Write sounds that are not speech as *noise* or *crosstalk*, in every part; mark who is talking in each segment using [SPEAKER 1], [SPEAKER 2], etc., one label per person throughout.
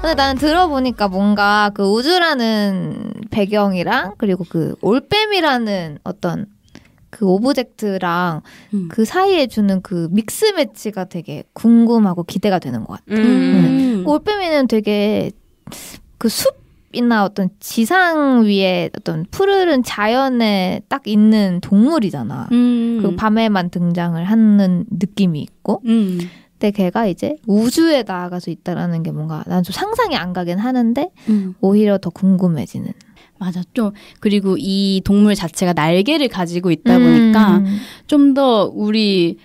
[SPEAKER 1] 근데 나는 들어보니까 뭔가 그 우주라는 배경이랑 그리고 그 올빼미라는 어떤 그 오브젝트랑 음. 그 사이에 주는 그 믹스 매치가 되게 궁금하고 기대가 되는 것
[SPEAKER 2] 같아요.
[SPEAKER 3] 음.
[SPEAKER 1] 음. 올빼미는 되게 그 숲이나 어떤 지상 위에 어떤 푸르른 자연에 딱 있는 동물이잖아. 음. 그 밤에만 등장을 하는 느낌이 있고. 음. 근데 걔가 이제 우주에 나아가서 있다라는 게 뭔가 난 좀 상상이 안 가긴 하는데 음. 오히려 더 궁금해지는. 맞아. 좀, 그리고
[SPEAKER 2] 이 동물 자체가 날개를 가지고 있다 보니까 음. 좀더 우리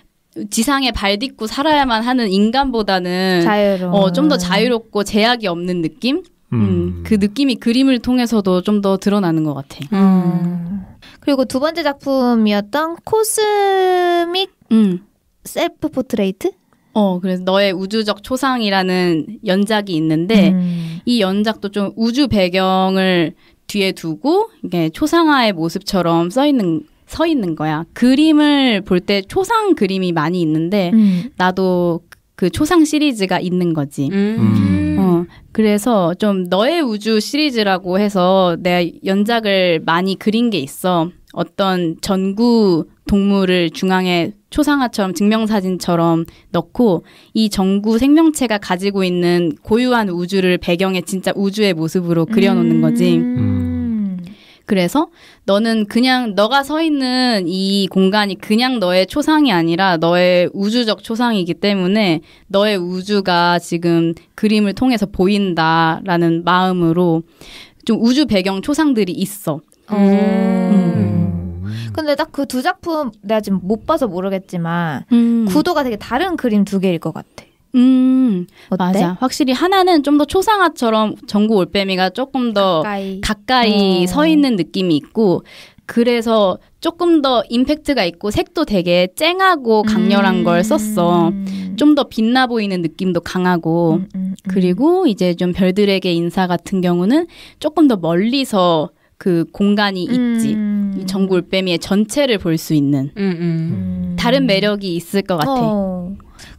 [SPEAKER 2] 지상에 발 딛고 살아야만 하는 인간보다는 자유로운. 어, 좀 더 자유롭고 제약이 없는 느낌? 음. 음. 그 느낌이 그림을 통해서도 좀 더 드러나는 것 같아.
[SPEAKER 1] 음. 그리고 두 번째 작품이었던 코스믹 음. 셀프 포트레이트? 어,
[SPEAKER 2] 그래서 너의 우주적 초상이라는 연작이 있는데 음. 이 연작도 좀 우주 배경을 뒤에 두고 이게 초상화의 모습처럼 써 있는 서 있는 거야. 그림을 볼 때 초상 그림이 많이 있는데 음. 나도 그 초상 시리즈가 있는 거지.
[SPEAKER 3] 음.
[SPEAKER 2] 어, 그래서 좀 너의 우주 시리즈라고 해서 내가 연작을 많이 그린 게 있어. 어떤 전구 동물을 중앙에 초상화처럼 증명사진처럼 넣고 이 전구 생명체가 가지고 있는 고유한 우주를 배경에 진짜 우주의 모습으로 그려놓는 거지. 음. 그래서 너는 그냥 너가 서 있는 이 공간이 그냥 너의 초상이 아니라 너의 우주적 초상이기 때문에 너의 우주가 지금 그림을 통해서 보인다라는 마음으로 좀 우주 배경 초상들이 있어.
[SPEAKER 3] 음. 음.
[SPEAKER 1] 음. 근데 딱 그 두 작품 내가 지금 못 봐서 모르겠지만 음. 구도가 되게 다른 그림 두 개일 것 같아.
[SPEAKER 2] 음, 어때? 맞아.
[SPEAKER 1] 확실히 하나는 좀 더
[SPEAKER 2] 초상화처럼 전구 올빼미가 조금 더 가까이, 가까이 어. 서 있는 느낌이 있고, 그래서 조금 더 임팩트가 있고, 색도 되게 쨍하고 음. 강렬한 음. 걸 썼어. 음. 좀더 빛나 보이는 느낌도 강하고, 음, 음, 그리고 이제 좀 별들에게 인사 같은 경우는 조금 더 멀리서 그 공간이 있지. 음. 이정구 올빼미의 전체를 볼 수 있는 음, 음. 음. 다른 매력이 있을 것 같아.
[SPEAKER 1] 어.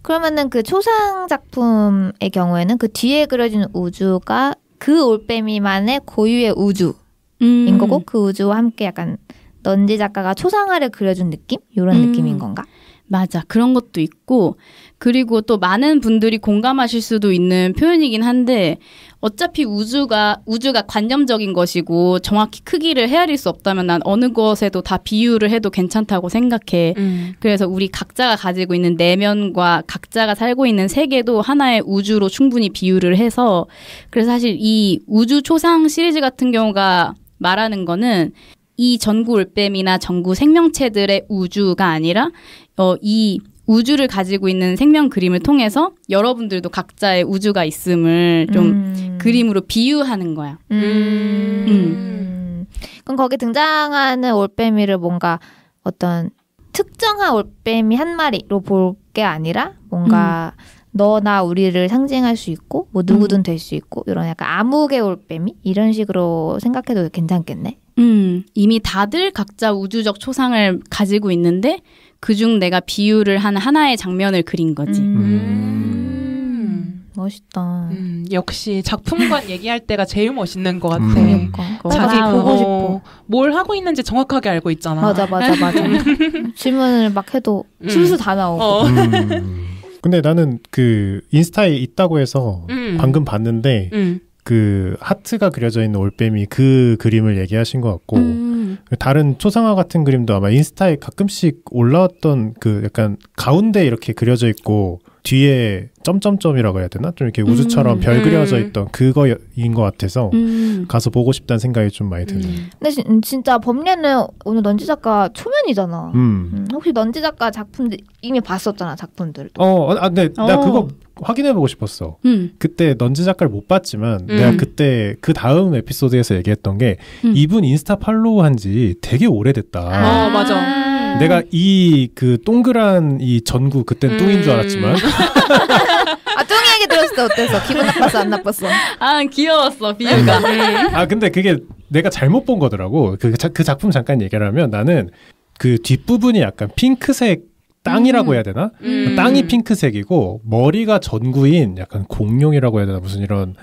[SPEAKER 1] 그러면은 그 초상 작품의 경우에는 그 뒤에 그려진 우주가 그 올빼미만의 고유의 우주인 거고 그 우주와 함께 약간 넌지 작가가 초상화를 그려준 느낌 이런 느낌인 건가? 맞아. 그런
[SPEAKER 2] 것도 있고, 그리고 또 많은 분들이 공감하실 수도 있는 표현이긴 한데, 어차피 우주가, 우주가 관념적인 것이고, 정확히 크기를 헤아릴 수 없다면 난 어느 것에도 다 비유를 해도 괜찮다고 생각해. 음. 그래서 우리 각자가 가지고 있는 내면과 각자가 살고 있는 세계도 하나의 우주로 충분히 비유를 해서, 그래서 사실 이 우주 초상 시리즈 같은 경우가 말하는 거는 이 전구 올빼미나 전구 생명체들의 우주가 아니라 어, 이 우주를 가지고 있는 생명 그림을 통해서 여러분들도 각자의 우주가 있음을 좀 음. 그림으로 비유하는 거야.
[SPEAKER 1] 음. 음. 그럼 거기 등장하는 올빼미를 뭔가 어떤 특정한 올빼미 한 마리로 볼 게 아니라 뭔가 음. 너나 우리를 상징할 수 있고 뭐 누구든 음. 될수 있고 이런 약간 암흑의 올빼미 이런 식으로 생각해도 괜찮겠네. 음 이미 다들 각자
[SPEAKER 2] 우주적 초상을 가지고 있는데 그중 내가 비유를 한 하나의
[SPEAKER 3] 장면을 그린 거지. 음. 음. 멋있다. 음, 역시 작품관 *laughs* 얘기할 때가 제일 멋있는 것 같아. 그 자기 보고 싶어. 뭘 하고 있는지 정확하게 알고 있잖아. 맞아, 맞아, 맞아. *laughs* 질문을 막 해도 음. 술술 다 나오고. 어. *laughs*
[SPEAKER 4] 근데 나는 그 인스타에 있다고 해서 음. 방금 봤는데 음. 그 하트가 그려져 있는 올빼미 그 그림을 얘기하신 것 같고 음. 다른 초상화 같은 그림도 아마 인스타에 가끔씩 올라왔던 그 약간 가운데 이렇게 그려져 있고 뒤에 점점점이라고 해야 되나? 좀 이렇게 우주처럼 음, 별 음. 그려져 있던 음. 그거인 것 같아서 음. 가서 보고 싶다는 생각이 좀 많이 음.
[SPEAKER 1] 드는. 근데 지, 진짜 범례는 오늘 넌지 작가 초면이잖아. 음. 혹시 넌지 작가 작품들 이미 봤었잖아 작품들
[SPEAKER 4] 어, 아, 근데 아, 네. 어. 나 그거 확인해보고 싶었어. 그때 넌지 작가를 못 봤지만 내가 그때 그 다음 에피소드에서 얘기했던 게 이분 인스타 팔로우한 지 되게 오래됐다. 아, 아 맞아. 음. 내가 이 그 동그란 이 전구 그땐 음. 뚱인 줄 알았지만
[SPEAKER 1] 아 뚱이에게 들었을 때 어땠어? 기분 나빴어 안 나빴어? 아 귀여웠어
[SPEAKER 2] 비유가. 음, 네.
[SPEAKER 4] 아 근데 그게 내가 잘못 본 거더라고. 그, 자, 그 작품 잠깐 얘기를 하면 나는 그 뒷부분이 약간 핑크색 땅이라고 음. 해야 되나? 음. 땅이 핑크색이고 머리가 전구인 약간 공룡이라고 해야 되나 무슨 이런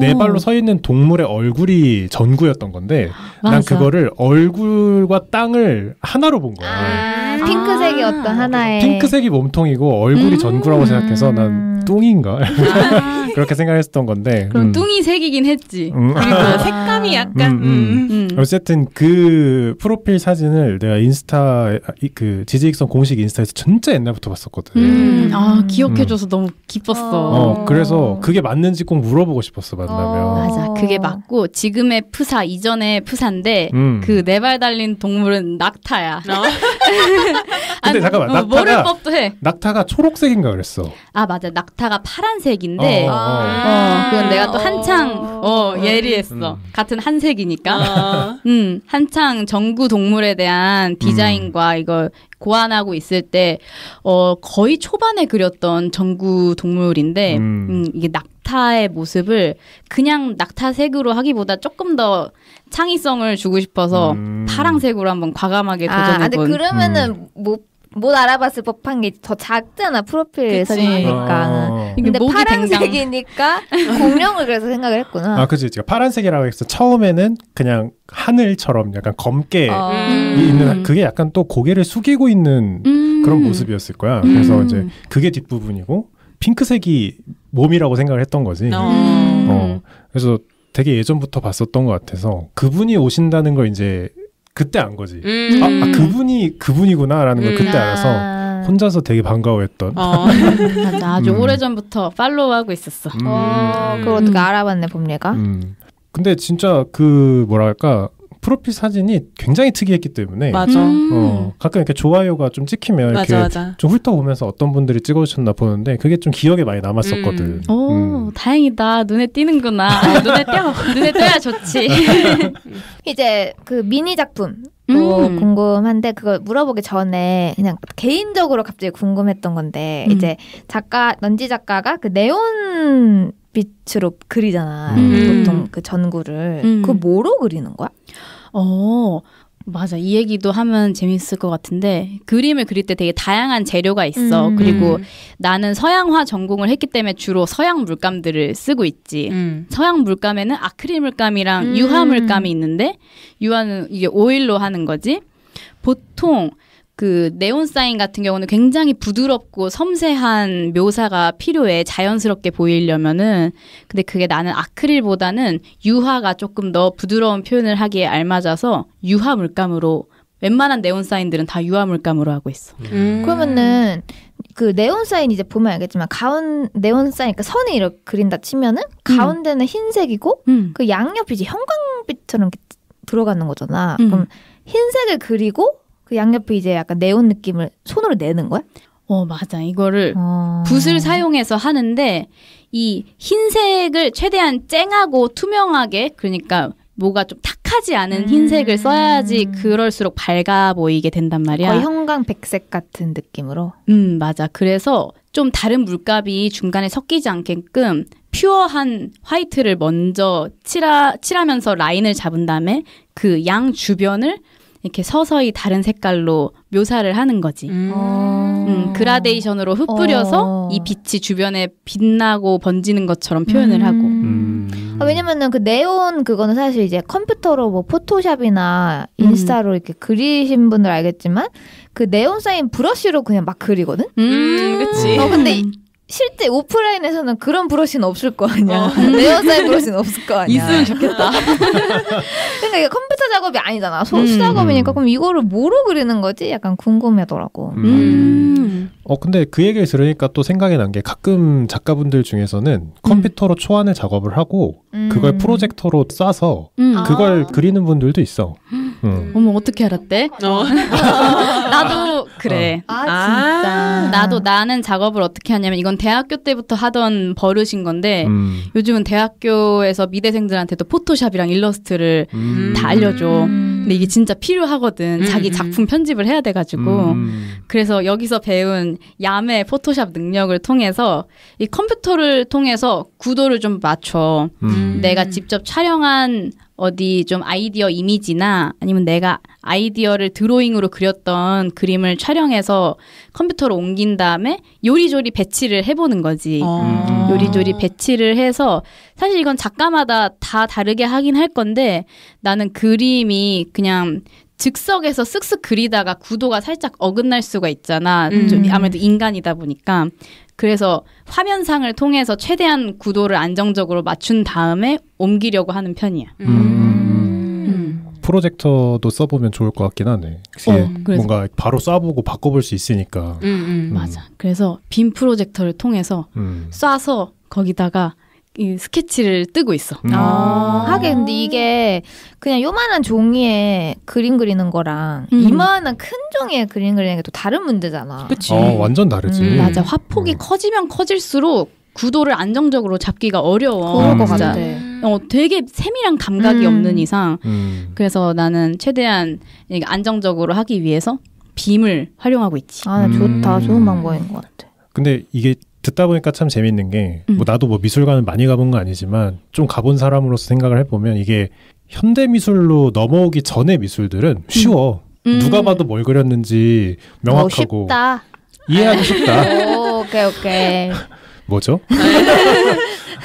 [SPEAKER 4] 네 발로 서 있는 동물의 얼굴이 전구였던 건데 맞아. 난 그거를 얼굴과 땅을 하나로 본 거야.
[SPEAKER 1] 아, 핑크색이 아~ 어떤 하나의 핑크색이
[SPEAKER 4] 몸통이고 얼굴이 음~ 전구라고 생각해서 난 음. 똥인가? 아~ 그렇게 생각했던 건데. 그럼 음. 뚱이
[SPEAKER 2] 색이긴 했지. 음. 그리고 아~ *laughs* 색감이 음. 약간.
[SPEAKER 4] 음, 음, 어쨌든 그 프로필 사진을 내가 인스타 그 지지익선 공식 인스타에서 진짜 옛날부터 봤었거든.
[SPEAKER 2] 아 기억해줘서 너무 기뻤어. 어. 어,
[SPEAKER 4] 그래서 그게 맞는지 꼭 물어보고 싶었어 만나면. 어.
[SPEAKER 2] 맞아, 그게 맞고 지금의 푸사 이전의 푸사인데 그 네 발 달린 동물은 낙타야. 어? *laughs*
[SPEAKER 4] 근데 아니, 잠깐만 뭐, 낙타가 모 해. 낙타가 초록색인가 그랬어.
[SPEAKER 2] 아 맞아, 낙타가 파란색인데. 어. 아. 어, 그건 내가 또 한창 어, 어 예리했어. 음. 같은 한색이니까. 아. *laughs* 음, 한창 정구 동물에 대한 디자인과 음. 이걸 고안하고 있을 때 어, 거의 초반에 그렸던 정구 동물인데 음. 음 이게 낙타의 모습을 그냥 낙타색으로 하기보다 조금 더 창의성을 주고 싶어서 음. 파랑색으로 한번 과감하게 아, 도전해본. 아, 근데 그러면은
[SPEAKER 1] 음. 못못 알아봤을 법한 게 더 작잖아 프로필 사진이니까. 어. 근데 파란색이니까 공룡을 그래서 생각을 했구나. 아
[SPEAKER 4] 그지 제가 파란색이라고 해서 처음에는 그냥 하늘처럼 약간 검게 어. 있는 그게 약간 또 고개를 숙이고 있는 음. 그런 모습이었을 거야. 음. 그래서 이제 그게 뒷부분이고 핑크색이 몸이라고 생각을 했던 거지. 어. 어. 그래서 되게 예전부터 봤었던 것 같아서 그분이 오신다는 걸 이제 그때 안 거지. 음. 아, 아, 그분이 그분이구나라는 걸 그때 음. 알아서 아. 혼자서 되게 반가워했던. 어. 맞아, *laughs* 아주 음. 오래
[SPEAKER 1] 전부터 팔로우하고 있었어. 음. 와, 그걸 어떻게 알아봤네 봄내가.
[SPEAKER 4] 음. 근데 진짜 그 뭐랄까 프로필 사진이 굉장히 특이했기 때문에 맞아. 음. 어, 가끔 이렇게 좋아요가 좀 찍히면 맞아, 이렇게 맞아. 좀 훑어보면서 어떤 분들이 찍어주셨나 보는데 그게 좀 기억에 많이 남았었거든. 음. 오 음.
[SPEAKER 2] 다행이다 눈에
[SPEAKER 1] 띄는구나. *laughs* 아, 눈에 띄어 *laughs* 눈에 띄야 어 좋지. *laughs* 이제 그 미니 작품 또 음. 궁금한데 그걸 물어보기 전에 그냥 개인적으로 갑자기 궁금했던 건데 음. 이제 작가 런지 작가가 그 네온 빛으로 그리잖아 음. 보통 그 전구를 그 뭐로 그리는 거야? 어,
[SPEAKER 2] 맞아. 이 얘기도 하면 재밌을 것 같은데 그림을 그릴 때 되게 다양한 재료가 있어. 음. 그리고 음. 나는 서양화 전공을 했기 때문에 주로 서양 물감들을 쓰고 있지. 음. 서양 물감에는 아크릴 물감이랑 음. 유화 물감이 있는데 유화는 이게 오일로 하는 거지. 보통 그 네온 사인 같은 경우는 굉장히 부드럽고 섬세한 묘사가 필요해 자연스럽게 보이려면은 근데 그게 나는 아크릴보다는 유화가 조금 더 부드러운 표현을 하기에 알맞아서 유화 물감으로 웬만한 네온 사인들은 다 유화 물감으로 하고 있어. 음.
[SPEAKER 1] 음. 그러면은 그 네온 사인 이제 보면 알겠지만 가운 네온 사인 그 그러니까 선을 이렇게 그린다 치면은 음. 가운데는 음. 흰색이고 음. 그 양옆이 이제 형광빛처럼 들어가는 거잖아. 음. 그럼 흰색을 그리고 그 양옆에 이제 약간 네온 느낌을 손으로 내는 거야? 어, 맞아. 이거를 어... 붓을 사용해서 하는데 이 흰색을
[SPEAKER 2] 최대한 쨍하고 투명하게 그러니까 뭐가 좀 탁하지 않은 음. 흰색을 써야지 그럴수록 밝아 보이게 된단 말이야. 거의
[SPEAKER 1] 형광 백색 같은 느낌으로. 음,
[SPEAKER 2] 맞아. 그래서 좀 다른 물감이 중간에 섞이지 않게끔 퓨어한 화이트를 먼저 칠하, 칠하면서 라인을 잡은 다음에 그 양 주변을 이렇게 서서히 다른 색깔로 묘사를 하는 거지. 음. 음. 음, 그라데이션으로 흩뿌려서 어. 이 빛이 주변에 빛나고 번지는 것처럼 표현을 음. 하고. 음.
[SPEAKER 1] 아, 왜냐면은 그 네온 그거는 사실 이제 컴퓨터로 뭐 포토샵이나 음. 인스타로 이렇게 그리신 분들 알겠지만 그 네온 사인 브러쉬로 그냥 막 그리거든. 음, 그렇어 근데 실제 오프라인에서는 그런 브러쉬는 없을 거 아니야. 어. *laughs* 레어사이 브러쉬는 없을 거 아니야. 있으면 좋겠다. *laughs* 그러니까 이게 컴퓨터 작업이 아니잖아. 손수 음. 작업이니까 음. 그럼 이거를 뭐로 그리는 거지? 약간 궁금하더라고. 음.
[SPEAKER 4] 음. 음. 어 근데 그 얘기를 들으니까 또 생각이 난 게 가끔 작가분들 중에서는 컴퓨터로 초안을 작업을 하고 그걸 프로젝터로 쏴서 그걸 아. 그리는 분들도 있어. 응.
[SPEAKER 2] 어머 어떻게 알았대? 어. *laughs* 나도 그래. 어. 아, 아. 진짜. 아 나도 나는 작업을 어떻게 하냐면 이건 대학교 때부터 하던 버릇인 건데 음. 요즘은 대학교에서 미대생들한테도 포토샵이랑 일러스트를 음. 다 알려줘. 음. 근데 이게 진짜 필요하거든. 음, 자기 음, 음. 작품 편집을 해야 돼가지고. 그래서 여기서 배운 야매 포토샵 능력을 통해서 이 컴퓨터를 통해서 구도를 좀 맞춰. 내가 직접 촬영한 어디 좀 아이디어 이미지나 아니면 내가 아이디어를 드로잉으로 그렸던 그림을 촬영해서 컴퓨터로 옮긴 다음에 요리조리 배치를 해보는 거지. 아~ 요리조리 배치를 해서 사실 이건 작가마다 다 다르게 하긴 할 건데 나는 그림이 그냥 즉석에서 쓱쓱 그리다가 구도가 살짝 어긋날 수가 있잖아. 음. 좀 아무래도 인간이다 보니까. 그래서 화면상을 통해서 최대한 구도를 안정적으로 맞춘 다음에 옮기려고 하는 편이야.
[SPEAKER 4] 음. 음. 음. 프로젝터도 써보면 좋을 것 같긴 하네. 어, 뭔가 바로 쏴보고 바꿔볼 수 있으니까.
[SPEAKER 2] 음, 음. 맞아. 그래서 빔 프로젝터를 통해서 쏴서 거기다가 이 스케치를
[SPEAKER 1] 뜨고 있어. 음. 아~ 하긴 근데 이게 그냥 요만한 종이에 그림 그리는 거랑 음. 이만한 큰 종이에 그림 그리는 게 또 다른 문제잖아. 그치. 어,
[SPEAKER 4] 완전 다르지. 음. 맞아. 음.
[SPEAKER 1] 화폭이 음. 커지면 커질수록 구도를 안정적으로 잡기가 어려워.
[SPEAKER 4] 그럴 것 같아.
[SPEAKER 2] 어, 되게 세밀한 감각이 음. 없는 이상. 그래서 나는 최대한 안정적으로 하기 위해서 빔을 활용하고 있지. 아, 좋다. 좋은 방법인
[SPEAKER 4] 것 같아. 근데 이게 듣다 보니까 참 재밌는 게, 뭐 음. 뭐 나도 뭐 미술관을 많이 가본 건 아니지만, 좀 가본 사람으로서 생각을 해보면 이게 현대 미술로 넘어오기 전에 미술들은 음. 쉬워. 음. 누가 봐도 뭘 그렸는지 어, 명확하고. 어, 이해하기 쉽다.
[SPEAKER 1] 오, 오케이, 오케이. *laughs*
[SPEAKER 4] 뭐죠? *laughs*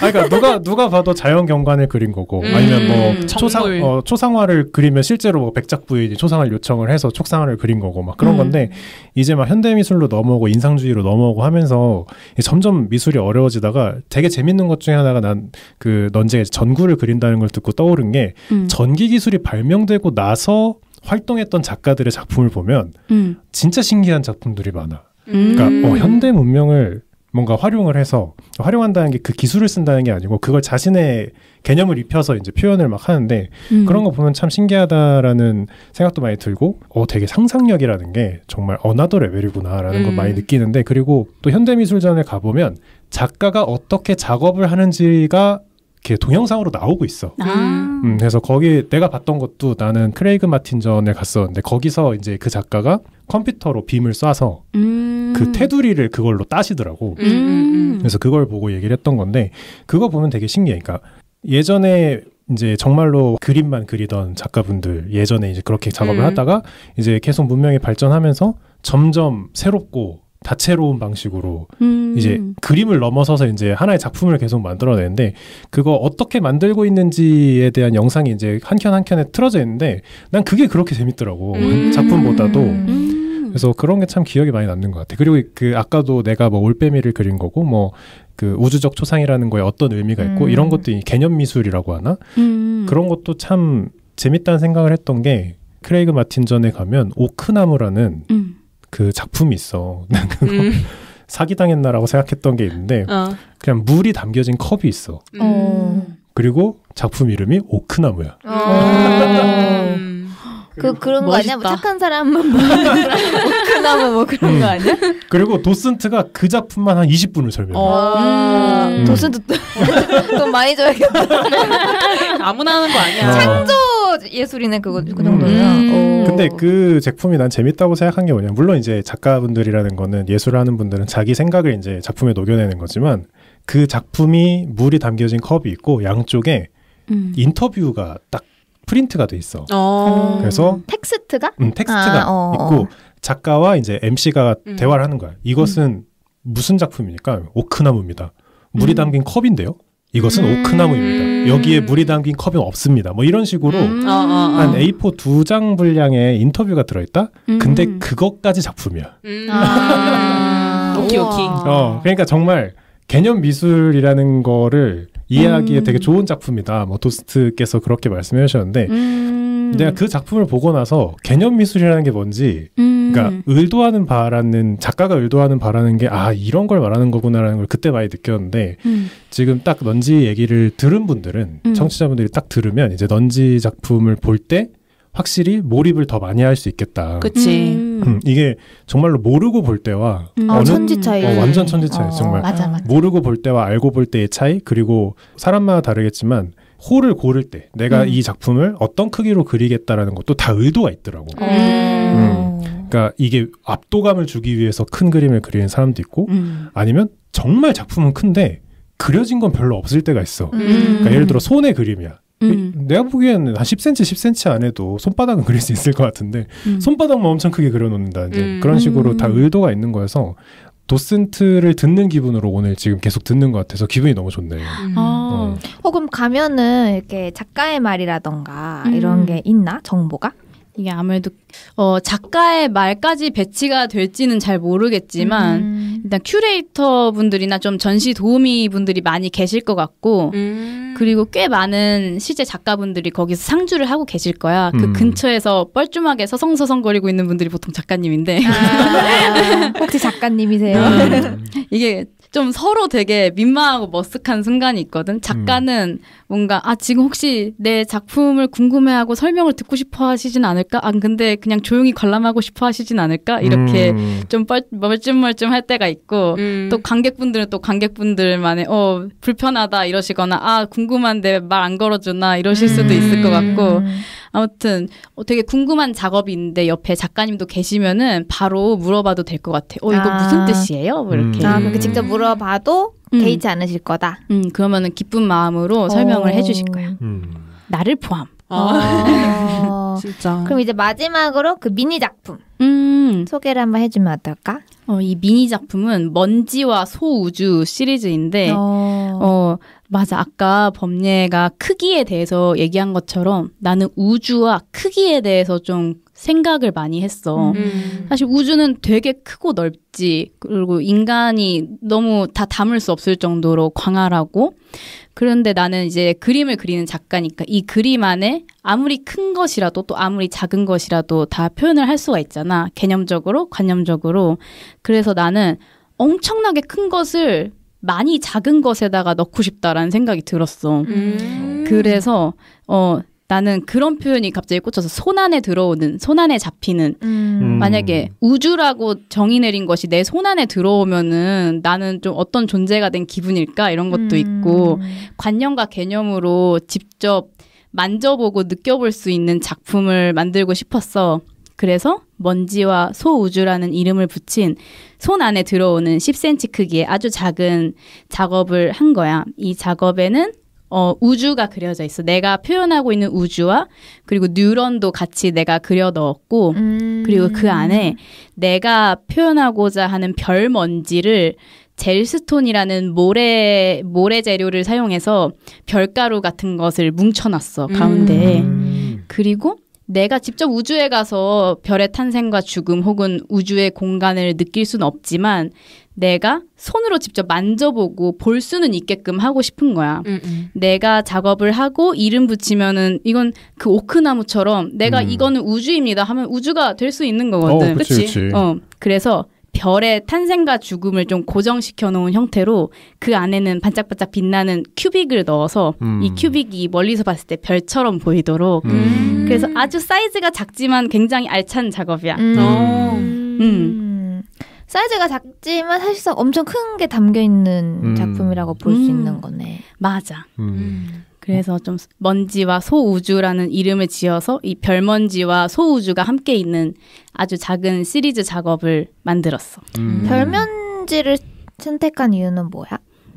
[SPEAKER 4] 아, 그러니까 누가 누가 봐도 자연 경관을 그린 거고 음, 아니면 뭐 초상 어, 초상화를 그리면 실제로 뭐 백작 부인이 초상화를 요청을 해서 초상화를 그린 거고 막 그런 음. 건데 이제 막 현대 미술로 넘어오고 인상주의로 넘어오고 하면서 점점 미술이 어려워지다가 되게 재밌는 것 중에 하나가 난그 넌쟁의 전구를 그린다는 걸 듣고 떠오른 게 음. 전기 기술이 발명되고 나서 활동했던 작가들의 작품을 보면 음. 진짜 신기한 작품들이 많아.
[SPEAKER 3] 음. 그러니까 어,
[SPEAKER 4] 현대 문명을 뭔가 활용을 해서 활용한다는 게 그 기술을 쓴다는 게 아니고 그걸 자신의 개념을 입혀서 이제 표현을 막 하는데 음. 그런 거 보면 참 신기하다라는 생각도 많이 들고 어 되게 상상력이라는 게 정말 어나더 레벨이구나라는 음. 걸 많이 느끼는데 그리고 또 현대미술전에 가보면 작가가 어떻게 작업을 하는지가 이렇게 동영상으로 나오고 있어. 아. 음, 그래서 거기 내가 봤던 것도 나는 크레이그 마틴전에 갔었는데 거기서 이제 그 작가가 컴퓨터로 빔을 쏴서 음. 그 테두리를 그걸로 따시더라고. 음.
[SPEAKER 3] 음, 음.
[SPEAKER 4] 그래서 그걸 보고 얘기를 했던 건데 그거 보면 되게 신기해. 그러니까 예전에 이제 정말로 그림만 그리던 작가분들 예전에 이제 그렇게 작업을 음. 하다가 이제 계속 문명이 발전하면서 점점 새롭고 다채로운 방식으로 음. 이제 그림을 넘어서서 이제 하나의 작품을 계속 만들어내는데 그거 어떻게 만들고 있는지에 대한 영상이 이제 한켠 한 켠에 틀어져 있는데 난 그게 그렇게 재밌더라고 음. 작품보다도 음. 그래서 그런 게 참 기억에 많이 남는 것 같아 그리고 그 아까도 내가 뭐 올빼미를 그린 거고 뭐 그 우주적 초상이라는 거에 어떤 의미가 있고 이런 음. 것도 개념 미술이라고 하나 음. 그런 것도 참 재밌다는 생각을 했던 게 크레이그 마틴 전에 가면 오크나무라는 음. 그 작품이 있어. *laughs* 그거 음. 사기당했나라고 생각했던 게 있는데 어. 그냥 물이 담겨진 컵이 있어. 음. 어. 그리고 작품 이름이 오크나무야. 어.
[SPEAKER 1] 어. 음. 그 그런 거 멋있다. 아니야? 뭐 착한 사람만 뭐 오크나무 뭐 그런 거 음. 아니야?
[SPEAKER 4] 그리고 도슨트가 그 작품만 한 20분을 설명해.
[SPEAKER 1] 어. 음. 도슨트 돈 *laughs* 많이 줘야겠다. 아무나 하는 거 아니야. 창조 예, 예술이네 그거 그 정도예요. 음.
[SPEAKER 4] 음. 근데 그 제품이 난 재밌다고 생각한 게 뭐냐. 물론 이제 작가분들이라는 거는 예술하는 분들은 자기 생각을 이제 작품에 녹여내는 거지만 그 작품이 물이 담겨진 컵이 있고 양쪽에 음. 인터뷰가 딱 프린트가 돼 있어. 어. 그래서 음.
[SPEAKER 1] 텍스트가? 음, 텍스트가 아, 어, 어. 있고
[SPEAKER 4] 작가와 이제 MC가 음. 대화를 하는 거야. 이것은 음. 무슨 작품입니까? 오크나무입니다. 물이 담긴 컵인데요. 이것은 음~ 오크나무입니다. 여기에 물이 담긴 컵이 없습니다. 뭐 이런 식으로 음~ 어, 어, 어. 한 A4 두 장 분량의 인터뷰가 들어있다. 음~ 근데 그것까지 작품이야. 음. 아~ 오키 오키. 어, 그러니까 정말 개념 미술이라는 거를 이해하기에 음. 되게 좋은 작품이다. 뭐 도스트께서 그렇게 말씀해 주셨는데 음. 내가 그 작품을 보고 나서 개념 미술이라는 게 뭔지 그러니까 음. 의도하는 바라는 작가가 의도하는 바라는 게 아 이런 걸 말하는 거구나라는 걸 그때 많이 느꼈는데 음. 지금 딱 넌지 얘기를 들은 분들은 음. 청취자분들이 딱 들으면 이제 넌지 작품을 볼 때 확실히 몰입을 더 많이 할 수 있겠다. 그치. 음. 음. 이게 정말로 모르고 볼 때와 음. 어, 어느, 천지 차이. 어, 완전 천지 차이 어, 정말. 맞아, 맞아. 모르고 볼 때와 알고 볼 때의 차이 그리고 사람마다 다르겠지만 호를 고를 때 내가 음. 이 작품을 어떤 크기로 그리겠다라는 것도 다 의도가 있더라고. 음. 음. 그러니까 이게 압도감을 주기 위해서 큰 그림을 그리는 사람도 있고 음. 아니면 정말 작품은 큰데 그려진 건 별로 없을 때가 있어. 음. 그러니까 예를 들어 손의 그림이야. 음. 내가 보기에는 한 10cm, 10cm 안에도 손바닥은 *laughs* 그릴 수 있을 것 같은데 손바닥만 엄청 크게 그려놓는다든지 그런 식으로 다 의도가 있는 거여서 도슨트를 듣는 기분으로 오늘 지금 계속 듣는 것 같아서 기분이 너무 좋네요. 음.
[SPEAKER 1] 아. 어. 어. 그 가면은 이렇게 작가의 말이라던가 음. 이런 게 있나? 정보가? 이게 아무래도 어,
[SPEAKER 2] 작가의 말까지 배치가 될지는 잘 모르겠지만 음. 일단 큐레이터 분들이나 좀 전시 도우미 분들이 많이 계실 것 같고 음. 음. 그리고 꽤 많은 실제 작가분들이 거기서 상주를 하고 계실 거야. 그 음. 근처에서 뻘쭘하게 서성서성거리고 있는 분들이 보통 작가님인데. 아, *laughs* 혹시 작가님이세요? 네. 음. 이게 좀 서로 되게 민망하고 머쓱한 순간이 있거든. 음. 작가는 음. 뭔가 아 지금 혹시 내 작품을 궁금해하고 설명을 듣고 싶어 하시진 않을까? 아 근데 그냥 조용히 관람하고 싶어 하시진 않을까? 이렇게 음. 좀 뻘, 멀쯤멀쯤 할 때가 있고 음. 또 관객분들은 또 관객분들만의 어 불편하다 이러시거나 아 궁금한데 말 안 걸어주나 이러실 수도 음. 있을 것 같고 음. 아무튼 어, 되게 궁금한 작업인데 옆에 작가님도 계시면은 바로 물어봐도 될 것 같아요. 어 이거 아. 무슨 뜻이에요? 뭐 이렇게. 아, 그러니 그 직접 음.
[SPEAKER 1] 물어봐도 음. 개의치 않으실 거다. 음, 그러면은 기쁜 마음으로 어. 설명을 해주실
[SPEAKER 2] 거예 음.
[SPEAKER 1] 나를 포함. 아. *laughs* 진짜. 그럼 이제 마지막으로 그 미니 작품 음. 소개를 한번 해주면 어떨까? 어, 이 미니 작품은
[SPEAKER 2] 먼지와 소우주 시리즈인데 어. 어, 맞아. 아까 범례가 크기에 대해서 얘기한 것처럼 나는 우주와 크기에 대해서 좀 생각을 많이 했어. 음. 사실 우주는 되게 크고 넓지. 그리고 인간이 너무 다 담을 수 없을 정도로 광활하고. 그런데 나는 이제 그림을 그리는 작가니까 이 그림 안에 아무리 큰 것이라도 또 아무리 작은 것이라도 다 표현을 할 수가 있잖아. 개념적으로, 관념적으로. 그래서 나는 엄청나게 큰 것을 많이 작은 것에다가 넣고 싶다라는 생각이 들었어. 음. 그래서 어 나는 그런 표현이 갑자기 꽂혀서 손안에 들어오는 손안에 잡히는 음. 만약에 우주라고 정의 내린 것이 내 손안에 들어오면은 나는 좀 어떤 존재가 된 기분일까 이런 것도 음. 있고 관념과 개념으로 직접 만져보고 느껴볼 수 있는 작품을 만들고 싶었어. 그래서 먼지와 소우주라는 이름을 붙인 손 안에 들어오는 10cm 크기의 아주 작은 작업을 한 거야. 이 작업에는 어, 우주가 그려져 있어. 내가 표현하고 있는 우주와 그리고 뉴런도 같이 내가 그려 넣었고, 음. 그리고 그 안에 내가 표현하고자 하는 별 먼지를 젤스톤이라는 모래 모래 재료를 사용해서 별가루 같은 것을 뭉쳐놨어 가운데. 음. 그리고 내가 직접 우주에 가서 별의 탄생과 죽음 혹은 우주의 공간을 느낄 수는 없지만 내가 손으로 직접 만져보고 볼 수는 있게끔 하고 싶은 거야. 음, 음. 내가 작업을 하고 이름 붙이면은 이건 그 오크나무처럼 내가 음. 이거는 우주입니다 하면 우주가 될 수 있는 거거든. 어, 그치, 그치. 어, 그래서 별의 탄생과 죽음을 좀 고정시켜 놓은 형태로 그 안에는 반짝반짝 빛나는 큐빅을 넣어서 음. 이 큐빅이 멀리서 봤을 때 별처럼 보이도록 음. 그래서 아주 사이즈가 작지만
[SPEAKER 1] 굉장히 알찬
[SPEAKER 2] 작업이야. 음.
[SPEAKER 1] 어. 음. 음. 사이즈가 작지만 사실상 엄청 큰 게 담겨 있는 음. 작품이라고 볼 수 있는 거네. 맞아. 그래서 좀
[SPEAKER 2] 먼지와 소우주라는 이름을 지어서 이 별먼지와 소우주가 함께 있는 아주 작은 시리즈 작업을 만들었어. 음. 별먼지를
[SPEAKER 1] 선택한 이유는 뭐야?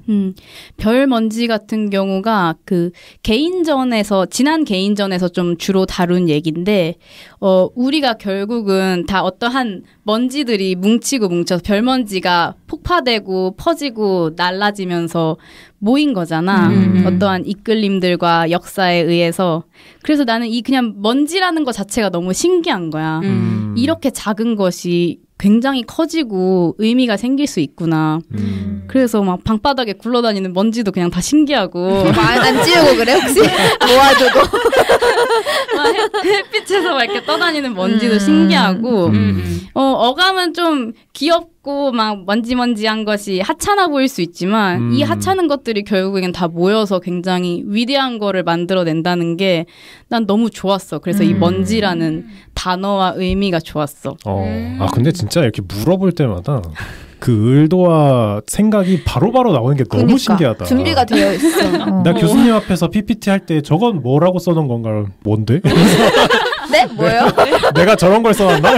[SPEAKER 1] 음,
[SPEAKER 2] 별 먼지 같은 경우가 그 개인전에서 지난 개인전에서 좀 주로 다룬 얘기인데 어 우리가 결국은 다 어떠한 먼지들이 뭉치고 뭉쳐서 별 먼지가 폭파되고 퍼지고 날라지면서 모인 거잖아. 음. 음, 음. 어떠한 이끌림들과 역사에 의해서. 그래서 나는 이 그냥 먼지라는 것 자체가 너무 신기한 거야. 음. 이렇게 작은 것이 굉장히 커지고 의미가 생길 수 있구나. 음. 그래서 막 방바닥에 굴러다니는 먼지도 그냥 다 신기하고. 뭐 안 찌우고 그래 혹시 *laughs* 모아두고. *laughs* 막 햇빛에서 막 이렇게 떠다니는 먼지도 음. 신기하고. 음. 어 어감은 좀 귀엽. 고 작고 막 먼지먼지한 것이 하찮아 보일 수 있지만 음. 이 하찮은 것들이 결국엔 다 모여서 굉장히 위대한 거를 만들어낸다는 게 난 너무 좋았어. 그래서 음. 이 먼지라는 단어와 의미가 좋았어. 어. 아, 음. 아
[SPEAKER 4] 근데 진짜 이렇게 물어볼 때마다 그 의도와 생각이 바로바로 바로 나오는 게 그러니까, 신기하다. 준비가 되어
[SPEAKER 2] 있어. 나
[SPEAKER 4] 어. 교수님 앞에서 PPT 할 때 저건 뭐라고 써놓은 건가 뭔데? *laughs*
[SPEAKER 3] 네? 네? 뭐요? *laughs*
[SPEAKER 4] 네. 내가 저런 걸 써놨나?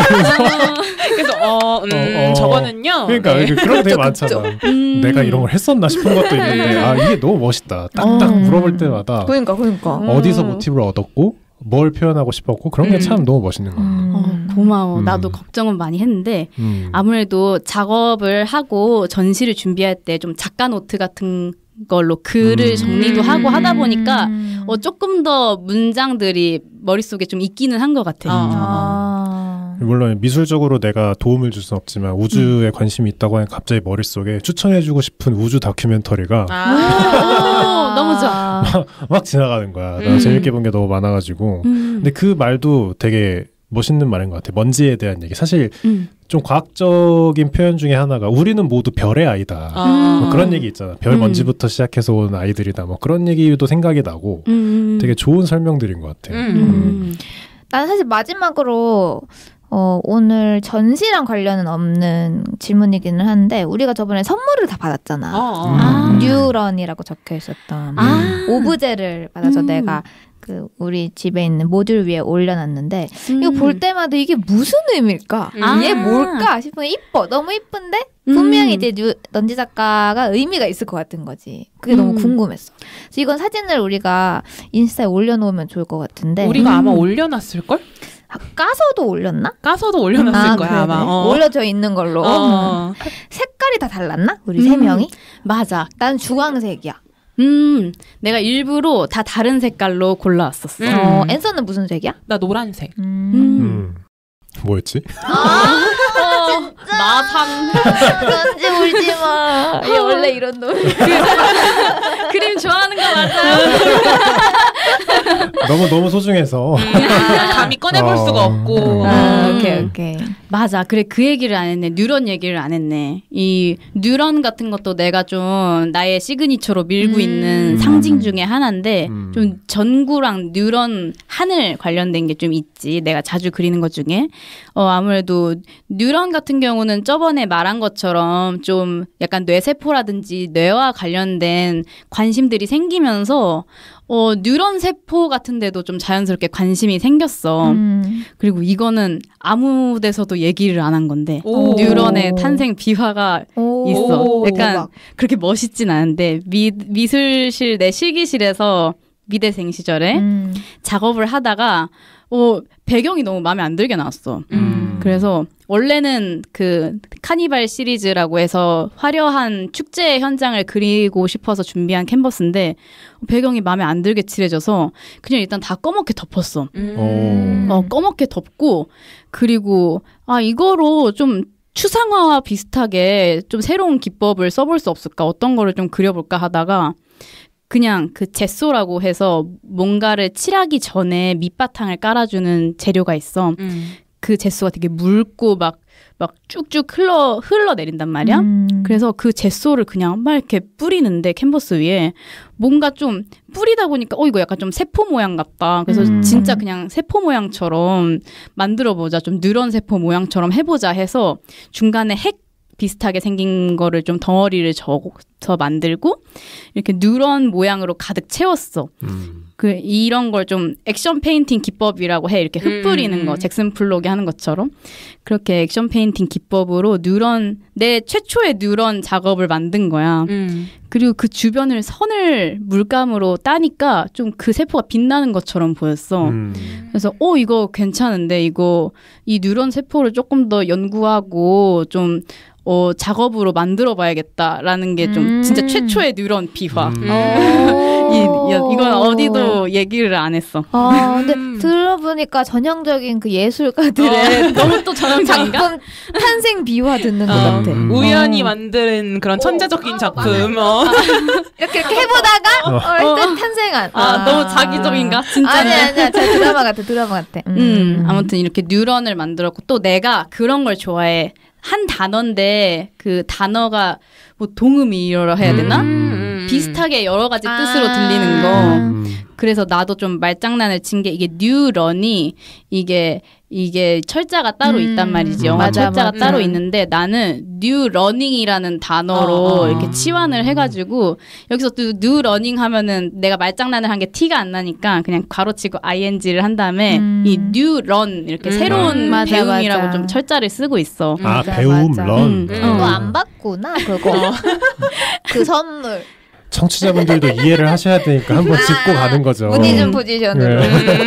[SPEAKER 3] 그래서 어, 음, 어, 어. 저거는요. 그러니까 네. 그런 거 되게
[SPEAKER 4] 많잖아. 음. 내가 이런 걸 했었나 싶은 것도 네. 있는데 아 이게 너무 멋있다. 딱딱 어. 물어볼 때마다. 그러니까
[SPEAKER 1] 그러니까
[SPEAKER 2] 음. 어디서 모티브를
[SPEAKER 4] 얻었고 뭘 표현하고 싶었고 그런 게참 음. 너무 멋있는 거
[SPEAKER 1] 같아요.
[SPEAKER 2] 어, 고마워. 음. 나도 걱정은 많이 했는데 음. 아무래도 작업을 하고 전시를 준비할 때 좀 작가 노트 같은 걸로 글을 음. 정리도 하고 하다 보니까 어, 조금 더 문장들이 머릿속에 좀 있기는 한 것 같아요. 음. 아.
[SPEAKER 3] 아.
[SPEAKER 4] 물론 미술적으로 내가 도움을 줄 수는 없지만 우주에 음. 관심이 있다고 하면 갑자기 머릿속에 추천해주고 싶은 우주 다큐멘터리가
[SPEAKER 3] 아. 너무 좋아. 막,
[SPEAKER 4] *laughs* 막, 지나가는 거야. 나 음. 재밌게 본 게 너무 많아가지고. 음. 근데 그 말도 되게 멋있는 말인 것 같아. 먼지에 대한 얘기. 사실 음. 좀 과학적인 표현 중에 하나가 우리는 모두 별의 아이다. 아. 뭐 그런 얘기 있잖아. 별 음. 먼지부터 시작해서 온 아이들이다. 뭐 그런 얘기도 생각이 나고 음. 되게 좋은 설명들인 것 같아.
[SPEAKER 1] 음. 나는 음. 사실 마지막으로 어, 오늘 전시랑 관련은 없는 질문이기는 한데 우리가 저번에 선물을 다 받았잖아. 어, 어. 아. 뉴런이라고 적혀 있었던 아. 오브제를 받아서 내가 그 우리 집에 있는 모듈 위에 올려놨는데 음. 이거 볼 음. 때마다 이게 무슨 의미일까? 음. 이게 아. 뭘까 싶은 게 이뻐 너무 이쁜데 음. 분명히 이제 뉴, 넌지 작가가 의미가 있을 것 같은 거지. 그게 너무 음. 궁금했어. 그래서 이건 사진을 우리가 인스타에 올려놓으면 좋을 것 같은데 우리가 아마 올려놨을 걸? 아, 까서도 올렸나?
[SPEAKER 3] 까서도 올려놨을 아, 거야 그래, 아마 어. 올려져
[SPEAKER 1] 있는 걸로 어. 색깔이 다 달랐나? 우리 세 명이 맞아. 난 주황색이야. 음, 내가 일부러
[SPEAKER 2] 다 다른 색깔로 골라왔었어. 음. 어, 앤서는 무슨 색이야? 나 노란색. 음.
[SPEAKER 4] 음. 음. 뭐였지? 아, 어, 마상. 그지 울지
[SPEAKER 2] 마. 얘 원래 이런
[SPEAKER 1] 놈. *laughs* *laughs*
[SPEAKER 2] 그림 좋아하는 거 맞아요.
[SPEAKER 1] *laughs*
[SPEAKER 4] *laughs* 너무 너무 소중해서 음. 아, 감히 꺼내볼 어. 수가 없고. 음. 아, 오케이
[SPEAKER 2] 오케이. 맞아. 그래 그 얘기를 안 했네. 뉴런 얘기를 안 했네. 이 뉴런 같은 것도 내가 좀 나의 시그니처로 밀고 음. 있는 음. 상징 중에 하나인데 음. 좀 전구랑 뉴런 하늘 관련된 게 좀 있지. 내가 자주 그리는 것 중에 어 아무래도 뉴런 같은 경우는 저번에 말한 것처럼 좀 약간 뇌세포라든지 뇌와 관련된 관심들이 생기면서 어, 뉴런 세포 같은 데도 좀 자연스럽게 관심이 생겼어. 음. 그리고 이거는 아무 데서도 얘기를 안 한 건데 오. 뉴런의 탄생 비화가 오. 있어. 약간 오, 그렇게 멋있진 않은데 미, 미술실 내 실기실에서 미대생 시절에 음. 작업을 하다가 어, 배경이 너무 마음에 안 들게 나왔어. 음. 그래서 원래는 그 카니발 시리즈라고 해서 화려한 축제 현장을 그리고 싶어서 준비한 캔버스인데 배경이 마음에 안 들게 칠해져서 그냥 일단 다 검게 덮었어.
[SPEAKER 4] 음.
[SPEAKER 2] 어, 검게 덮고 그리고 아 이거로 좀 추상화와 비슷하게 좀 새로운 기법을 써볼 수 없을까? 어떤 거를 좀 그려볼까 하다가 그냥 그 젯소라고 해서 뭔가를 칠하기 전에 밑바탕을 깔아주는 재료가 있어. 음. 그제소가 되게 묽고 막, 막 쭉쭉 흘러, 흘러내린단 말이야. 음. 그래서 그제소를 그냥 막 이렇게 뿌리는데 캔버스 위에 뭔가 좀 뿌리다 보니까 어, 이거 약간 좀 세포 모양 같다. 그래서 음. 진짜 그냥 세포 모양처럼 만들어보자. 좀 누런 세포 모양처럼 해보자 해서 중간에 핵 비슷하게 생긴 거를 좀 덩어리를 저어서 만들고 이렇게 누런 모양으로 가득 채웠어. 음. 그 이런 걸 좀 액션 페인팅 기법이라고 해 이렇게 흩뿌리는 음. 음 거 음. 잭슨 플록이 하는 것처럼 그렇게 액션 페인팅 기법으로 뉴런 내 최초의 뉴런 작업을 만든 거야 음. 그리고 그 주변을 선을 물감으로 따니까 좀 그 세포가 빛나는 것처럼 보였어 음. 그래서 어 이거 괜찮은데 이거 이 뉴런 세포를 조금 더 연구하고 좀 어, 작업으로 만들어 봐야겠다라는 게좀 음. 진짜 최초의 뉴런 비화. 음. 음. 어. 이, 이건 어디도 얘기를 안 했어. 아,
[SPEAKER 1] 근데 음. 들어보니까 전형적인 그 예술가들의 어, *laughs* 너무 또 전형적인가? 작품
[SPEAKER 3] 탄생 비화 듣는 것 음. 같아. 음. 우연히 만든 그런 어. 천재적인 오, 아, 작품. 어.
[SPEAKER 1] 이렇게, 이렇게 해보다가
[SPEAKER 2] 어. 일단 탄생한. 아, 아, 너무
[SPEAKER 3] 자기적인가? 아. 진짜. 아니 아니야, 제 드라마
[SPEAKER 2] 같아, 드라마 같아. 음, 아무튼 이렇게 뉴런을 만들었고 또 내가 그런 걸 좋아해. 한 단어인데 그 단어가 뭐 동음이어라 해야 되나? 음, 음, 음, 비슷하게 여러 가지 뜻으로 아~ 들리는 거. 음. 그래서 나도 좀 말장난을 친 게 이게 뉴런이 이게 이게 철자가 따로 음, 있단 말이죠 음, 맞아, 철자가 맞아. 따로 있는데 나는 뉴 러닝이라는 단어로 어, 어. 어. 이렇게 치환을 해가지고 여기서 또뉴 러닝 하면은 내가 말장난을 한 게 티가 안 나니까 그냥 괄호치고 ing를 한 다음에 음. 이뉴 런 이렇게 음, 새로운 음, 맞아, 배움이라고 좀 철자를 쓰고 있어. 아 배움 런. 음. 음. 안 봤구나 그거 *laughs* 그 선물.
[SPEAKER 4] 청취자분들도 *laughs* 이해를 하셔야 되니까 한번 아, 짚고 가는 거죠. 무디즘 음. 포지션으로. 네.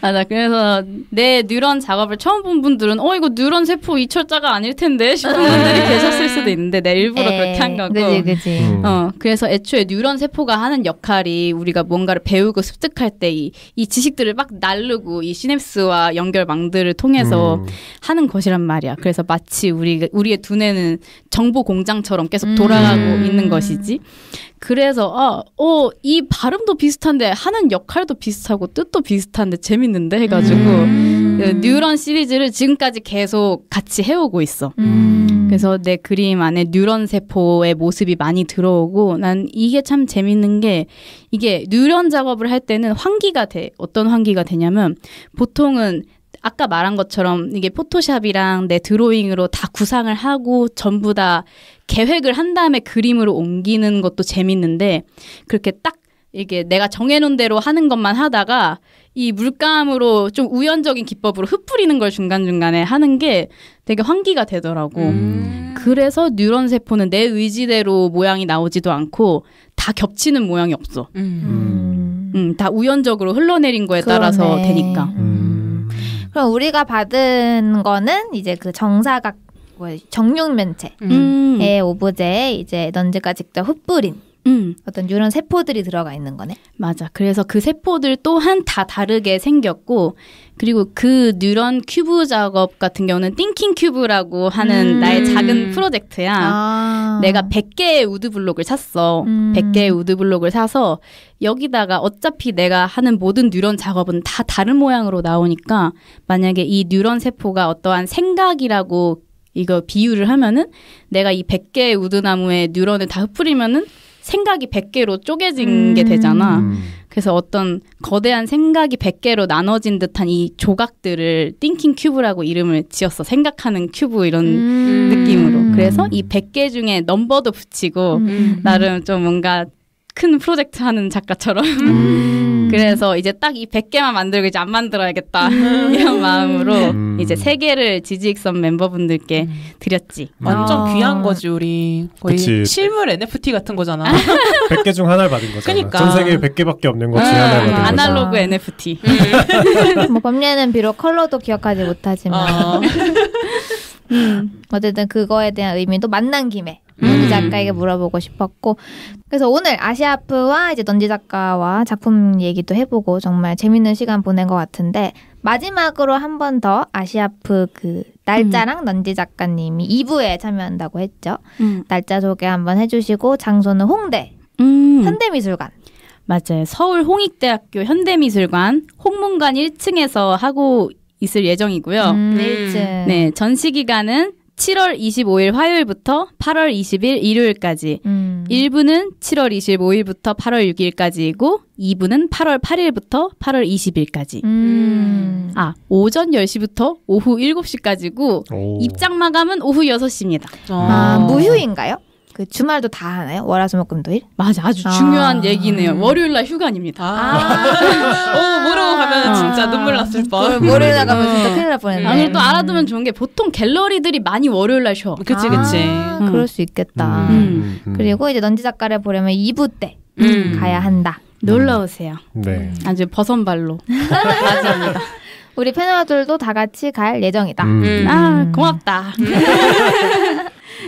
[SPEAKER 2] 맞아. 음. 그래서 내 뉴런 작업을 처음 본 분들은 어 이거 뉴런 세포 이철자가 아닐 텐데 싶은 음. 분들이 계셨을 수도 있는데 내 일부러 에이. 네. 그렇게 한 거고. 그지 그지. 음. 어 그래서 애초에 뉴런 세포가 하는 역할이 우리가 뭔가를 배우고 습득할 때이 이 지식들을 막 나르고 이 시냅스와 연결망들을 통해서 음. 하는 것이란 말이야. 그래서 마치 우리 우리의 두뇌는 정보 공장처럼 계속 돌아가고 있는 것이 되지? 그래서 아, 어, 이 발음도 비슷한데 하는 역할도 비슷하고 뜻도 비슷한데 재밌는데 해가지고 음. 그 뉴런 시리즈를 지금까지 계속 같이 해오고 있어. 음. 그래서 내 그림 안에 뉴런 세포의 모습이 많이 들어오고 난 이게 참 재밌는 게 이게 뉴런 작업을 할 때는 환기가 돼. 어떤 환기가 되냐면 보통은 아까 말한 것처럼 이게 포토샵이랑 내 드로잉으로 다 구상을 하고 전부 다 계획을 한 다음에 그림으로 옮기는 것도 재밌는데 그렇게 딱 이게 내가 정해놓은 대로 하는 것만 하다가 이 물감으로 좀 우연적인 기법으로 흩뿌리는 걸 중간중간에 하는 게 되게 환기가 되더라고. 음. 그래서 뉴런 세포는 내 의지대로 모양이 나오지도 않고 다 겹치는 모양이 없어. 음. 음. 음 다 우연적으로 흘러내린 거에 그러네. 따라서 되니까.
[SPEAKER 1] 그럼 우리가 받은 거는 이제 그 정사각 뭐 정육면체의 음. 예, 오브제 이제 넌지가 직접 흩뿌린 음. 어떤 이런 세포들이 들어가 있는 거네. 맞아. 그래서 그 세포들 또한 다 다르게 생겼고 그리고 그
[SPEAKER 2] 뉴런 큐브 작업 같은 경우는 띵킹 큐브라고 하는 음. 나의 작은 프로젝트야. 아. 내가 100개의 우드 블록을 샀어. 음. 100개의 우드 블록을 사서 여기다가 어차피 내가 하는 모든 뉴런 작업은 다 다른 모양으로 나오니까 만약에 이 뉴런 세포가 어떠한 생각이라고 이거 비유를 하면은 내가 이 100개의 우드나무에 뉴런을 다 흩뿌리면은 생각이 100개로 쪼개진 음. 게 되잖아. 음. 그래서 어떤 거대한 생각이 100개로 나눠진 듯한 이 조각들을 띵킹 큐브라고 이름을 지었어. 생각하는 큐브 이런 음. 느낌으로. 그래서 음. 이 100개 중에 넘버도 붙이고 음. 나름 좀 뭔가 큰 프로젝트 하는 작가처럼. 음. *laughs* 그래서 이제 딱 이 100개만 만들고 이제 안 만들어야겠다. 음. *laughs* 이런 마음으로 음. 이제 3개를 지지익선 멤버분들께 음. 드렸지. 완전 아. 귀한 거지,
[SPEAKER 4] 우리. 거의 그치.
[SPEAKER 3] 실물 NFT 같은 거잖아.
[SPEAKER 4] 100개 *laughs* 중 하나를 받은 거잖아. 그러니까. 전 세계에 100개밖에 없는 것 중에 음. 하나를 받은 아날로그 거잖아. NFT.
[SPEAKER 3] 음. 뭐 범례는 비록 컬러도
[SPEAKER 1] 기억하지 못하지만. 어. 음, 어쨌든 그거에 대한 의미도 만난 김에 문희 음. 작가에게 물어보고 싶었고 그래서 오늘 아시아프와 이제 넌지 작가와 작품 얘기도 해보고 정말 재밌는 시간 보낸 것 같은데 마지막으로 한 번 더 아시아프 그 날짜랑 음. 넌지 작가님이 2부에 참여한다고 했죠. 음. 날짜 소개 한 번 해주시고 장소는 홍대 음. 현대미술관. 맞아요. 서울
[SPEAKER 2] 홍익대학교 현대미술관 홍문관 1층에서 하고 있을 예정이고요. 음. 1층. 네, 전시 기간은 7월 25일 화요일부터 8월 20일 일요일까지 음. 1부는 7월 25일부터 8월 6일까지이고 2부는 8월 8일부터 8월 20일까지 음. 아 오전
[SPEAKER 1] 10시부터 오후 7시까지고 오. 입장 마감은 오후 6시입니다 아, 아 무휴인가요? 그 주말도 다 하나요? 월화수목금토일? 맞아, 아주 아. 중요한 얘기네요. 월요일날
[SPEAKER 2] 휴관입니다 아. 오, 모르고 가면 아. 진짜 눈물 났을 뻔. 월요일 가면 진짜 네. 큰일 날
[SPEAKER 1] 뻔했네. 아니 또 알아두면 좋은 게 보통 갤러리들이 많이 월요일날 쉬어. 그치 아, 그치. 음. 그럴 수 있겠다. 음. 음. 음, 음. 그리고 이제 넌지 작가를 보려면 2부 때 음. 가야 한다. 놀러 오세요. 네. 아주 버선발로. *laughs*
[SPEAKER 2] 맞습
[SPEAKER 1] 우리 패널들도 다 같이 갈 예정이다. 아 고맙다. *laughs*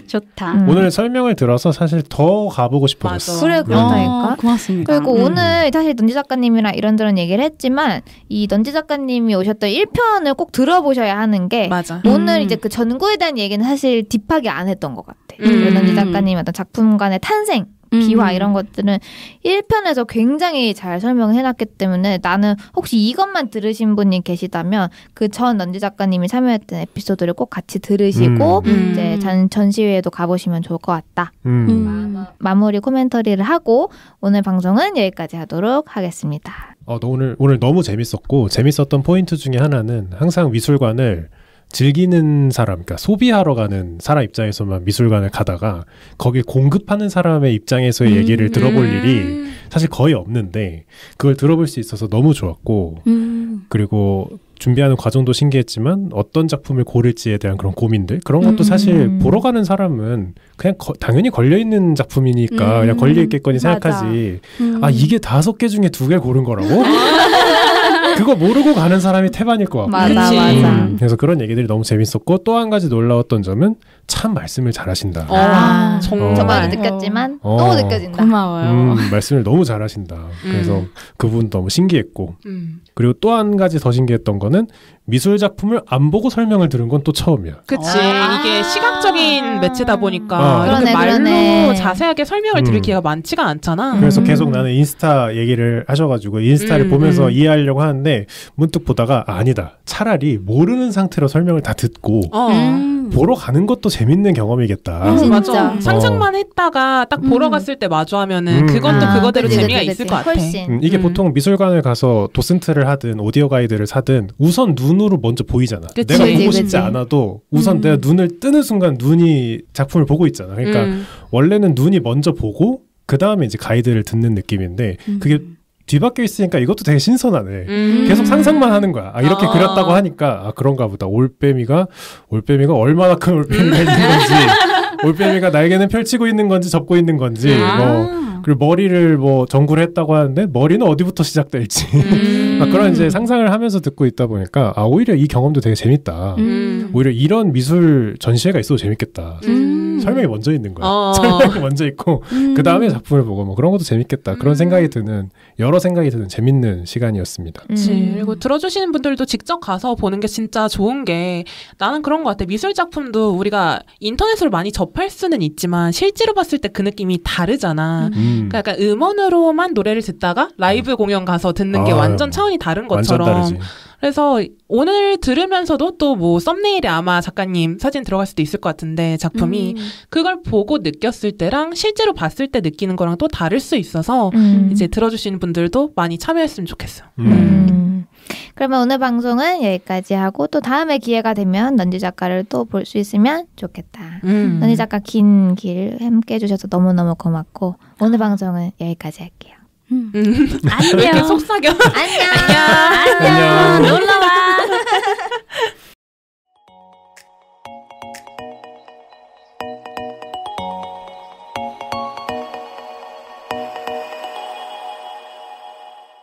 [SPEAKER 1] 좋다. 음. 오늘
[SPEAKER 4] 설명을 들어서 사실 더 가보고 싶어졌어. 그래 그렇다니까.
[SPEAKER 1] 음. 아, 고맙습니다. 그리고 음. 오늘 사실 던지 작가님이랑 이런저런 얘기를 했지만 이 던지 작가님이 오셨던 1편을 꼭 들어보셔야 하는 게 맞아. 오늘 음. 이제 그 전구에 대한 얘기는 사실 딥하게 안 했던 것 같아. 음. 그 던지 작가님 어떤 작품관의 탄생 비화 음. 이런 것들은 1편에서 굉장히 잘 설명해 을 놨기 때문에 나는 혹시 이것만 들으신 분이 계시다면 그전 런지 작가님이 참여했던 에피소드를 꼭 같이 들으시고 음. 음. 이제 전, 전시회에도 가보시면 좋을 것 같다. 음. 음. 마무리 코멘터리를 하고 오늘 방송은 여기까지 하도록 하겠습니다.
[SPEAKER 4] 어, 오늘 오늘 너무 재밌었고 재밌었던 포인트 중에 하나는 항상 미술관을 즐기는 사람, 그러니까 소비하러 가는 사람 입장에서만 미술관을 가다가 거기 공급하는 사람의 입장에서의 음, 얘기를 들어볼 음. 일이 사실 거의 없는데 그걸 들어볼 수 있어서 너무 좋았고 음. 그리고 준비하는 과정도 신기했지만 어떤 작품을 고를지에 대한 그런 고민들 그런 것도 사실 음. 보러 가는 사람은 그냥 거, 당연히 걸려 있는 작품이니까 그냥 음. 걸려 있겠거니 생각하지 음. 아 이게 다섯 개 중에 두 개 고른 거라고? *laughs* 그거 모르고 가는 사람이 태반일 것 같고. 맞아, 맞아. 음. 그래서 그런 얘기들이 너무 재밌었고 또 한 가지 놀라웠던 점은 참 말씀을 잘하신다. 어,
[SPEAKER 1] 아, 어, 정말. 정 느꼈지만 어, 너무 느껴진다. 고마워요. 음,
[SPEAKER 4] 말씀을 너무 잘하신다. 그래서 음. 그분 너무 신기했고 음. 그리고 또 한 가지 더 신기했던 거는 미술 작품을 안 보고 설명을 들은 건 또 처음이야.
[SPEAKER 3] 그치. 아~ 이게 시각적인 매체다 보니까 아. 이렇게 그러네, 말로 그러네. 자세하게 설명을 음. 들을 기회가 많지가 않잖아. 그래서 음. 계속
[SPEAKER 4] 나는 인스타 얘기를 하셔가지고 인스타를 음, 보면서 음. 이해하려고 하는데 문득 보다가 아, 니다 차라리 모르는 상태로 설명을 다 듣고 어. 음. 보러 가는 것도 재밌는 경험이겠다. 음, 맞아. 어. 상상만
[SPEAKER 3] 했다가 딱 음. 보러 음. 갔을 때 마주하면은 음. 그것도 아, 그거대로 그치, 재미가 그치, 있을 그치. 것 같아.
[SPEAKER 4] 이게 보통 미술관을 가서 도슨트를 하든 오디오 가이드를 사든 우선 눈 눈으로 먼저 보이잖아. 그치, 내가 보고 싶지 그치. 않아도 우선 음. 내가 눈을 뜨는 순간 눈이 작품을 보고 있잖아. 그러니까 음. 원래는 눈이 먼저 보고 그 다음에 이제 가이드를 듣는 느낌인데 음. 그게 뒤바뀌어 있으니까 이것도 되게 신선하네. 음. 계속 상상만 하는 거야. 아, 이렇게 어. 그렸다고 하니까, 아, 그런가 보다. 올빼미가, 올빼미가 얼마나 큰 올빼미가 건지, *laughs* 올빼미가 날개는 펼치고 있는 건지, 접고 있는 건지, 뭐 아. 뭐, 그리고 머리를 뭐 전구를 했다고 하는데 머리는 어디부터 시작될지 음. *laughs* 막 그런 이제 상상을 하면서 듣고 있다 보니까 아 오히려 이 경험도 되게 재밌다. 음. 오히려 이런 미술 전시회가 있어도 재밌겠다. 음. 설명이 먼저 있는 거야. 어. *laughs* 설명이 먼저 있고 음. 그 다음에 작품을 보고 뭐 그런 것도 재밌겠다 그런 음. 생각이 드는 여러 생각이 드는 재밌는 시간이었습니다. 음.
[SPEAKER 3] 그리고 들어주시는 분들도 직접 가서 보는 게 진짜 좋은 게 나는 그런 것 같아. 미술 작품도 우리가 인터넷으로 많이 접할 수는 있지만 실제로 봤을 때 그 느낌이 다르잖아. 음. 그러니까 음원으로만 노래를 듣다가 라이브 공연 가서 듣는 아, 게 완전 차원이 다른 것처럼. 완전 그래서 오늘 들으면서도 또 뭐 썸네일에 아마 작가님 사진 들어갈 수도 있을 것 같은데 작품이 음. 그걸 보고 느꼈을 때랑 실제로 봤을 때 느끼는 거랑 또 다를 수 있어서 음. 이제 들어주시는 분들도 많이 참여했으면 좋겠어요. 음. 음.
[SPEAKER 1] 그러면 오늘 방송은 여기까지 하고 또 다음에 기회가 되면 넌지 작가를 또 볼 수 있으면 좋겠다. 음. 넌지 작가 긴 길 함께 해주셔서 너무너무 고맙고 오늘 아. 방송은 여기까지 할게요.
[SPEAKER 3] 음. 음. 안녕. 속삭여.
[SPEAKER 4] 안녕. 안녕. 안녕. 놀러와.